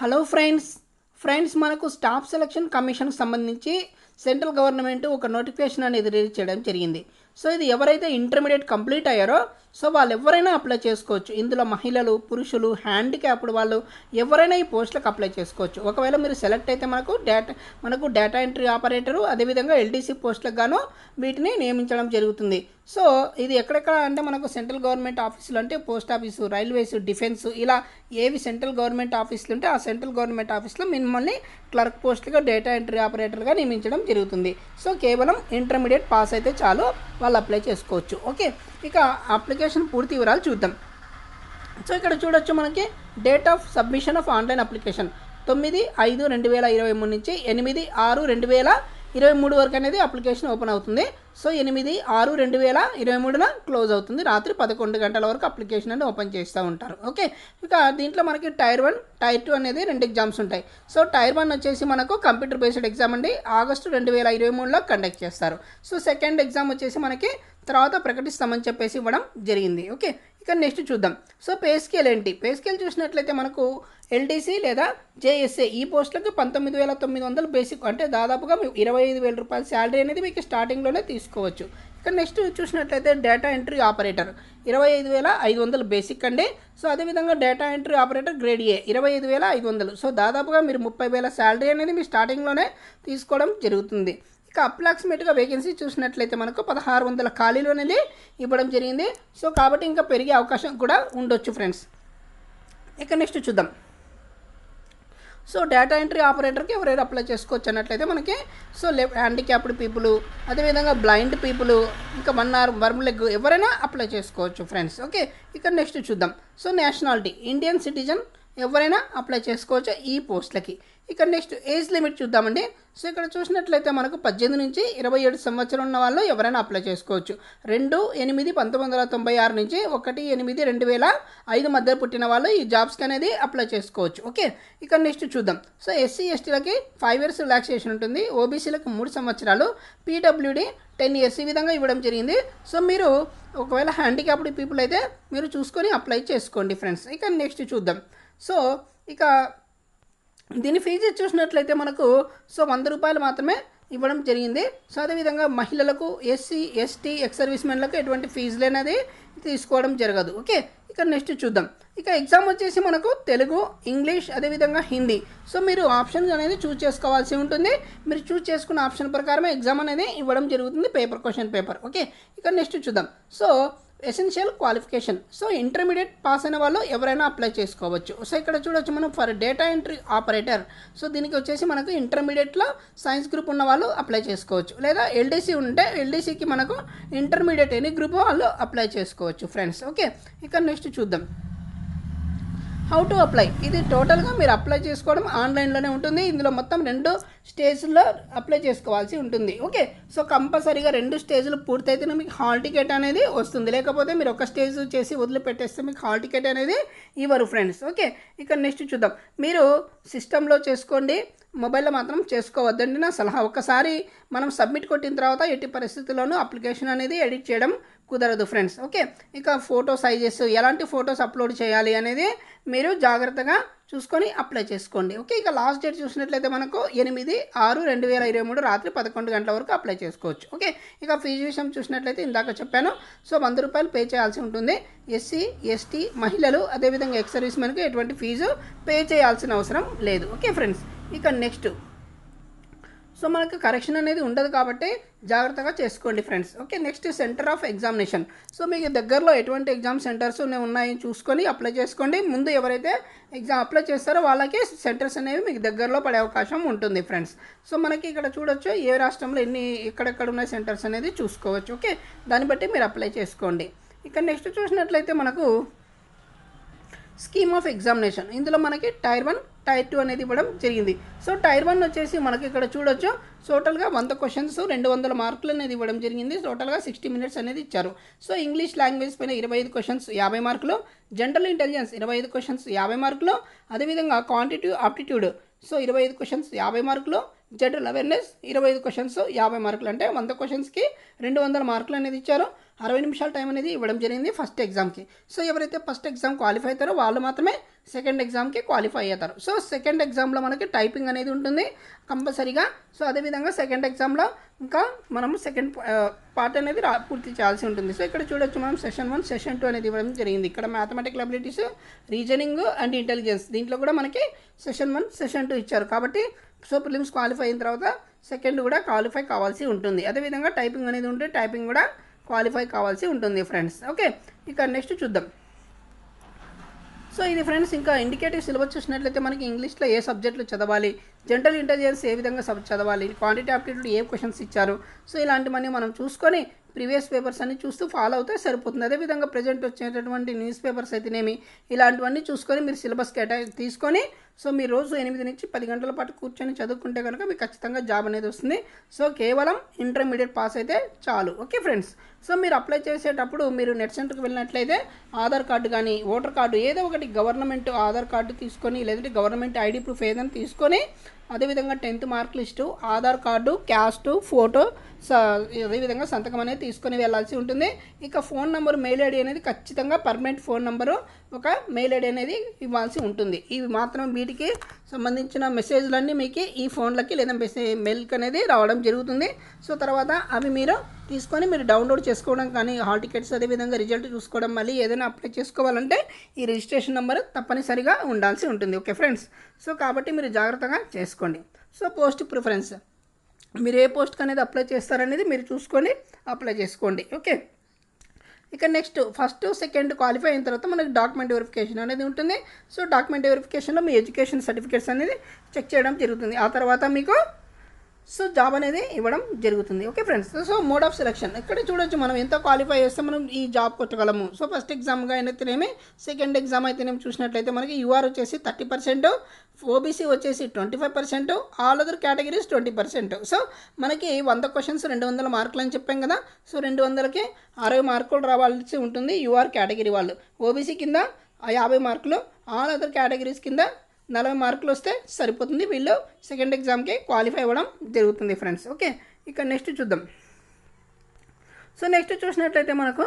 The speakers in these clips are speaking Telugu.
హలో ఫ్రెండ్స్ ఫ్రెండ్స్ మనకు స్టాఫ్ సెలక్షన్ కమిషన్కు సంబంధించి సెంట్రల్ గవర్నమెంట్ ఒక నోటిఫికేషన్ అనేది రిలీజ్ చేయడం జరిగింది సో ఇది ఎవరైతే ఇంటర్మీడియట్ కంప్లీట్ అయ్యారో సో వాళ్ళు ఎవరైనా అప్లై చేసుకోవచ్చు ఇందులో మహిళలు పురుషులు హ్యాండిక్యాప్డ్ వాళ్ళు ఎవరైనా ఈ పోస్టులకు అప్లై చేసుకోవచ్చు ఒకవేళ మీరు సెలెక్ట్ అయితే మనకు డేటా మనకు డేటా ఎంట్రీ ఆపరేటరు అదేవిధంగా ఎల్డీసీ పోస్టులకు గాను వీటిని నియమించడం జరుగుతుంది సో ఇది ఎక్కడెక్కడ అంటే మనకు సెంట్రల్ గవర్నమెంట్ ఆఫీసులు అంటే పోస్ట్ ఆఫీసు రైల్వేస్ డిఫెన్స్ ఇలా ఏవి సెంట్రల్ గవర్నమెంట్ ఆఫీసులు ఉంటే ఆ సెంట్రల్ గవర్నమెంట్ ఆఫీస్లో మిమ్మల్ని క్లర్క్ పోస్టులుగా డేటా ఎంట్రీ ఆపరేటర్గా నియమించడం జరుగుతుంది సో కేవలం ఇంటర్మీడియట్ పాస్ అయితే చాలు వాళ్ళు అప్లై చేసుకోవచ్చు ఓకే ఇక అప్లికేషన్ పూర్తి వివరాలు చూద్దాం సో ఇక్కడ చూడొచ్చు మనకి date of submission of online application తొమ్మిది ఐదు రెండు వేల ఇరవై మూడు నుంచి ఎనిమిది ఆరు రెండు వేల ఇరవై మూడు వరకు అనేది అప్లికేషన్ ఓపెన్ అవుతుంది సో ఎనిమిది ఆరు రెండు వేల ఇరవై మూడున క్లోజ్ అవుతుంది రాత్రి పదకొండు గంటల వరకు అప్లికేషన్ అనేది ఓపెన్ చేస్తూ ఉంటారు ఓకే ఇక దీంట్లో మనకి టైర్ వన్ టైర్ టూ అనేది రెండు ఎగ్జామ్స్ ఉంటాయి సో టైర్ వన్ వచ్చేసి మనకు కంప్యూటర్ బేస్డ్ ఎగ్జామ్ అండి ఆగస్టు రెండు వేల ఇరవై మూడులో కండక్ట్ చేస్తారు సో సెకండ్ ఎగ్జామ్ వచ్చేసి మనకి తర్వాత ప్రకటిస్తామని చెప్పేసి ఇవ్వడం జరిగింది ఓకే ఇక నెక్స్ట్ చూద్దాం సో పే స్కేల్ ఏంటి పే స్కేల్ చూసినట్లయితే మనకు ఎల్డీసీ లేదా జేఎస్ఏ ఈ పోస్టులకు పంతొమ్మిది వేల తొమ్మిది వందలు బేసిక్ అంటే దాదాపుగా ఇరవై ఐదు వేల రూపాయల శాలరీ అనేది మీకు స్టార్టింగ్లోనే తీసుకోవచ్చు ఇక నెక్స్ట్ చూసినట్లయితే డేటా ఎంట్రీ ఆపరేటర్ ఇరవై ఐదు వేల ఐదు వందలు బేసిక్ అండి సో అదేవిధంగా data entry operator grade A ఇరవై ఐదు వేల ఐదు వందలు సో దాదాపుగా మీరు ముప్పై వేల శాలరీ అనేది మీ స్టార్టింగ్లోనే తీసుకోవడం జరుగుతుంది ఇక అప్రాక్సిమేట్గా వేకెన్సీ చూసినట్లయితే మనకు పదహారు వందల ఖాళీలు అనేది ఇవ్వడం జరిగింది సో కాబట్టి ఇంకా పెరిగే అవకాశం కూడా ఉండొచ్చు ఫ్రెండ్స్ ఇక నెక్స్ట్ చూద్దాం సో డేటా ఎంట్రీ ఆపరేటర్కి ఎవరైనా అప్లై చేసుకోవచ్చు అన్నట్లయితే మనకి సో లెఫ్ట్ హ్యాండిక్యాప్డ్ పీపుల్ అదేవిధంగా బ్లైండ్ పీపుల్ ఇంకా వన్ ఆర్ వర్మ్ లెగ్ ఎవరైనా అప్లై చేసుకోవచ్చు ఫ్రెండ్స్ ఓకే ఇక్కడ నెక్స్ట్ చూద్దాం సో నేషనాలిటీ ఇండియన్ సిటిజన్ ఎవరైనా అప్లై చేసుకోవచ్చు ఈ పోస్టులకి ఇక్కడ నెక్స్ట్ ఏజ్ లిమిట్ చూద్దామండి సో ఇక్కడ చూసినట్లయితే మనకు పద్దెనిమిది నుంచి ఇరవై ఏడు సంవత్సరం ఉన్న వాళ్ళు ఎవరైనా అప్లై చేసుకోవచ్చు రెండు ఎనిమిది పంతొమ్మిది వందల తొంభై ఆరు నుంచి ఒకటి ఎనిమిది రెండు వేల ఐదు మధ్య పుట్టిన వాళ్ళు ఈ జాబ్స్కి అనేది అప్లై చేసుకోవచ్చు ఓకే ఇక్కడ నెక్స్ట్ చూద్దాం సో ఎస్సీ ఎస్టీలకి ఫైవ్ ఇయర్స్ రిలాక్సేషన్ ఉంటుంది ఓబీసీలకు మూడు సంవత్సరాలు పీడబ్ల్యూడి టెన్ ఇయర్స్ ఈ విధంగా ఇవ్వడం జరిగింది సో మీరు ఒకవేళ హ్యాండిక్యాప్డ్ పీపుల్ అయితే మీరు చూసుకొని అప్లై చేసుకోండి ఫ్రెండ్స్ ఇక నెక్స్ట్ చూద్దాం సో ఇక దీని ఫీజు చూసినట్లయితే మనకు సో వంద రూపాయలు మాత్రమే ఇవ్వడం జరిగింది సో అదేవిధంగా మహిళలకు ఎస్సీ ఎస్టీ ఎక్స్ సర్వీస్మెన్లకు ఎటువంటి ఫీజులేనది తీసుకోవడం జరగదు ఓకే ఇక నెక్స్ట్ చూద్దాం ఇక ఎగ్జామ్ వచ్చేసి మనకు తెలుగు ఇంగ్లీష్ అదేవిధంగా హిందీ సో మీరు ఆప్షన్స్ అనేది చూస్ చేసుకోవాల్సి ఉంటుంది మీరు చూస్ చేసుకున్న ఆప్షన్ ప్రకారమే ఎగ్జామ్ అనేది ఇవ్వడం జరుగుతుంది పేపర్ క్వశ్చన్ పేపర్ ఓకే ఇక నెక్స్ట్ చూద్దాం so essential qualification so intermediate pass అయిన వాళ్ళు ఎవరైనా అప్లై చేసుకోవచ్చు సో ఇక్కడ చూడొచ్చు మనం for data entry operator so దీనికి వచ్చేసి మనకు ఇంటర్మీడియట్లో సైన్స్ గ్రూప్ ఉన్న వాళ్ళు అప్లై చేసుకోవచ్చు లేదా ఎల్డీసీ ఉంటే ఎల్డీసీకి మనకు ఇంటర్మీడియట్ ఎనీ గ్రూప్ వాళ్ళు అప్లై చేసుకోవచ్చు ఫ్రెండ్స్ ఓకే ఇక్కడ నెక్స్ట్ చూద్దాం హౌ టు అప్లై ఇది టోటల్గా మీరు అప్లై చేసుకోవడం ఆన్లైన్లోనే ఉంటుంది ఇందులో మొత్తం రెండు స్టేజ్లో అప్లై చేసుకోవాల్సి ఉంటుంది ఓకే సో కంపల్సరీగా రెండు స్టేజ్లు పూర్తయితేనే మీకు హాల్ టికెట్ అనేది వస్తుంది లేకపోతే మీరు ఒక స్టేజ్ చేసి వదిలిపెట్టేస్తే మీకు హాల్ టికెట్ అనేది ఇవ్వరు ఫ్రెండ్స్ ఓకే ఇక నెక్స్ట్ చూద్దాం మీరు సిస్టంలో చేసుకోండి మొబైల్లో మాత్రం చేసుకోవద్దండి నా సలహా ఒకసారి మనం సబ్మిట్ కొట్టిన తర్వాత ఎట్టి పరిస్థితుల్లోనూ అప్లికేషన్ అనేది ఎడిట్ చేయడం కుదరదు ఫ్రెండ్స్ ఓకే ఇక ఫోటో సైజెస్ ఎలాంటి ఫొటోస్ అప్లోడ్ చేయాలి అనేది మీరు జాగ్రత్తగా చూసుకొని అప్లై చేసుకోండి ఓకే ఇక లాస్ట్ డేట్ చూసినట్లయితే మనకు ఎనిమిది ఆరు రెండు వేల ఇరవై మూడు రాత్రి పదకొండు గంటల వరకు అప్లై చేసుకోవచ్చు ఓకే ఇక ఫీజు విషయం చూసినట్లయితే ఇందాక చెప్పాను సో వంద రూపాయలు పే చేయాల్సి ఉంటుంది ఎస్సీ ఎస్టీ మహిళలు అదేవిధంగా ఎక్స్ సర్వీస్ మెన్కు ఎటువంటి ఫీజు పే చేయాల్సిన అవసరం లేదు ఓకే ఫ్రెండ్స్ ఇక నెక్స్ట్ సో మనకు కరెక్షన్ అనేది ఉండదు కాబట్టి జాగ్రత్తగా చేసుకోండి friends okay next centre of examination so మీకు దగ్గరలో ఎటువంటి ఎగ్జామ్ సెంటర్స్ ఉన్నాయి చూసుకొని అప్లై చేసుకోండి ముందు ఎవరైతే ఎగ్జామ్ అప్లై చేస్తారో వాళ్ళకి సెంటర్స్ అనేవి మీకు దగ్గరలో పడే అవకాశం ఉంటుంది ఫ్రెండ్స్ సో మనకి ఇక్కడ చూడొచ్చు ఏ రాష్ట్రంలో ఎన్ని ఎక్కడెక్కడ ఉన్న సెంటర్స్ అనేది చూసుకోవచ్చు ఓకే దాన్ని బట్టి మీరు అప్లై చేసుకోండి ఇక్కడ నెక్స్ట్ చూసినట్లయితే మనకు స్కీమ్ ఆఫ్ ఎగ్జామినేషన్ ఇందులో మనకి టైర్ వన్ టైర్ టూ అనేది ఇవ్వడం జరిగింది సో టైర్ వన్ వచ్చేసి మనకి ఇక్కడ చూడొచ్చు టోటల్గా వంద క్వశ్చన్స్ రెండు వందల మార్కులు అనేది ఇవ్వడం జరిగింది టోటల్గా సిక్స్టీ మినిట్స్ అనేది ఇచ్చారు సో ఇంగ్లీష్ లాంగ్వేజ్ పైన ఇరవై ఐదు క్వశ్చన్స్ యాభై మార్కులు జనరల్ ఇంటెలిజెన్స్ ఇరవై ఐదు క్వశ్చన్స్ యాభై మార్కులు అదేవిధంగా క్వాంటిట్యూ ఆప్టిట్యూడ్ సో ఇరవై ఐదు క్వశ్చన్స్ యాభై మార్కులు జనరల్ అవేర్నెస్ ఇరవై ఐదు క్వశ్చన్స్ యాభై మార్కులు అంటే వంద క్వశ్చన్స్కి రెండు వందల మార్కులు అనేది ఇచ్చారు అరవై నిమిషాల టైం అనేది ఇవ్వడం జరిగింది ఫస్ట్ ఎగ్జామ్కి సో ఎవరైతే ఫస్ట్ ఎగ్జామ్ క్వాలిఫై అవుతారో వాళ్ళు మాత్రమే సెకండ్ ఎగ్జామ్కి క్వాలిఫై అవుతారు సో సెకండ్ ఎగ్జామ్లో మనకి టైపింగ్ అనేది ఉంటుంది కంపల్సరీగా సో అదేవిధంగా సెకండ్ ఎగ్జామ్లో ఇంకా మనం సెకండ్ పార్ట్ uh, అనేది రా పూర్తి చేయాల్సి ఉంటుంది సో ఇక్కడ చూడొచ్చు మనం సెషన్ వన్ సెషన్ టూ అనేది ఇవ్వడం జరిగింది ఇక్కడ mathematical abilities reasoning and intelligence దీంట్లో కూడా మనకి సెషన్ వన్ సెషన్ టూ ఇచ్చారు కాబట్టి సో ప్రిలిమ్స్ క్వాలిఫై అయిన తర్వాత సెకండ్ కూడా క్వాలిఫై కావాల్సి ఉంటుంది అదేవిధంగా టైపింగ్ అనేది ఉంటే టైపింగ్ కూడా క్వాలిఫై కావాల్సి ఉంటుంది ఫ్రెండ్స్ ఓకే ఇక నెక్స్ట్ చూద్దాం సో ఇది ఫ్రెండ్స్ ఇంకా ఇండికేటివ్ సిలబస్ చూసినట్లయితే మనకి ఇంగ్లీష్లో ఏ సబ్జెక్టులు చదవాలి జనరల్ ఇంటెలిజెన్స్ ఏ విధంగా సబ్ చదవాలి క్వాంటిటీ ఆప్టిట్యూడ్ ఏ క్వశ్చన్స్ ఇచ్చారు సో ఇలాంటివన్నీ మనం చూసుకొని ప్రీవియస్ పేపర్స్ అన్ని చూస్తూ ఫాలో అవుతే సరిపోతుంది అదేవిధంగా ప్రజెంట్ వచ్చేటటువంటి న్యూస్ పేపర్స్ అయితేనేమి ఇలాంటివన్నీ చూసుకొని మీరు సిలబస్ కేటా తీసుకొని సో మీరు రోజు ఎనిమిది నుంచి పది గంటల పాటు కూర్చొని చదువుకుంటే కనుక మీకు ఖచ్చితంగా జాబ్ అనేది వస్తుంది సో కేవలం ఇంటర్మీడియట్ పాస్ అయితే చాలు ఓకే ఫ్రెండ్స్ సో మీరు అప్లై చేసేటప్పుడు మీరు నెట్ సెంటర్కి వెళ్ళినట్లయితే ఆధార్ కార్డు కానీ ఓటర్ కార్డు ఏదో ఒకటి గవర్నమెంట్ ఆధార్ కార్డు తీసుకొని లేదంటే గవర్నమెంట్ ఐడి ప్రూఫ్ ఏదైనా తీసుకొని అదేవిధంగా tenth mark list Aadhaar card caste photo స అదేవిధంగా సంతకం అనేది తీసుకొని వెళ్ళాల్సి ఉంటుంది ఇక ఫోన్ నెంబర్ మెయిల్ ఐడి అనేది ఖచ్చితంగా పర్మనెంట్ ఫోన్ నెంబరు ఒక మెయిల్ ఐడి అనేది ఇవ్వాల్సి ఉంటుంది ఇవి మాత్రం వీటికి సంబంధించిన మెసేజ్లన్నీ మీకు ఈ ఫోన్లకి లేదా మెసేజ్ మెయిల్కి అనేది రావడం జరుగుతుంది సో తర్వాత అవి మీరు తీసుకొని మీరు డౌన్లోడ్ చేసుకోవడం కానీ హాల్ టికెట్స్ అదేవిధంగా రిజల్ట్ చూసుకోవడం మళ్ళీ ఏదైనా అప్లై చేసుకోవాలంటే ఈ రిజిస్ట్రేషన్ నెంబర్ తప్పనిసరిగా ఉండాల్సి ఉంటుంది ఓకే ఫ్రెండ్స్ సో కాబట్టి మీరు జాగ్రత్తగా చేసుకోండి సో పోస్ట్ ప్రిఫరెన్స్ మీరు ఏ పోస్ట్కి అనేది అప్లై చేస్తారనేది మీరు చూసుకొని అప్లై చేసుకోండి ఓకే ఇక నెక్స్ట్ ఫస్ట్ సెకండ్ క్వాలిఫై అయిన తర్వాత మనకు డాక్యుమెంట్ వెరిఫికేషన్ అనేది ఉంటుంది సో డాక్యుమెంట్ వెరిఫికేషన్లో మీ ఎడ్యుకేషన్ సర్టిఫికేట్స్ అనేది చెక్ చేయడం జరుగుతుంది ఆ తర్వాత మీకు సో జాబ్ అనేది ఇవ్వడం జరుగుతుంది okay friends so mode of selection ఇక్కడ చూడొచ్చు మనం ఎంత క్వాలిఫై చేస్తే మనం ఈ జాబ్ కొట్టగలము సో ఫస్ట్ ఎగ్జామ్గా అయితేనేమి సెకండ్ ఎగ్జామ్ అయితేనేమి చూసినట్లయితే మనకి యూఆర్ వచ్చేసి థర్టీ పర్సెంట్ ఓబీసీ వచ్చేసి twenty five percent all other categories twenty percent so మనకి వంద క్వశ్చన్స్ రెండు వందల మార్కులు అని చెప్పాం కదా సో రెండు వందలకి అరవై మార్కులు రావాల్సి ఉంటుంది యూఆర్ కేటగిరీ వాళ్ళు ఓబీసీ కింద యాభై మార్కులు ఆల్ అదర్ కేటగిరీస్ కింద నలభై మార్కులు వస్తే సరిపోతుంది వీళ్ళు సెకండ్ ఎగ్జామ్కి క్వాలిఫై అవ్వడం జరుగుతుంది ఫ్రెండ్స్ ఓకే ఇక నెక్స్ట్ చూద్దాం సో నెక్స్ట్ చూసినట్లయితే మనకు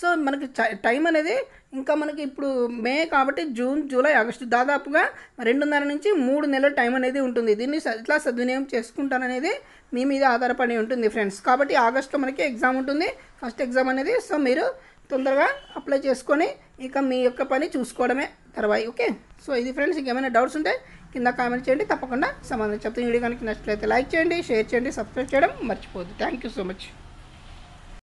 సో మనకి టైం అనేది ఇంకా మనకి ఇప్పుడు మే కాబట్టి జూన్ జూలై ఆగస్టు దాదాపుగా రెండున్నర నుంచి మూడు నెలల టైం అనేది ఉంటుంది దీన్ని ఎట్లా సద్వినియోగం చేసుకుంటాననేది మీ మీద ఆధారపడి ఉంటుంది ఫ్రెండ్స్ కాబట్టి ఆగస్టులో మనకి ఎగ్జామ్ ఉంటుంది ఫస్ట్ ఎగ్జామ్ అనేది సో మీరు తొందరగా అప్లై చేసుకొని ఇక మీ యొక్క పని చూసుకోవడమే తర్వాయి ఓకే సో ఇది ఫ్రెండ్స్ ఇంకేమైనా డౌట్స్ ఉంటే కింద కామెంట్ చేయండి తప్పకుండా సమాధానం చెప్తాను వీడియో కనుక నచ్చినట్లయితే లైక్ చేయండి షేర్ చేయండి సబ్స్క్రైబ్ చేయడం మర్చిపోద్దు థ్యాంక్ యూ సో మచ్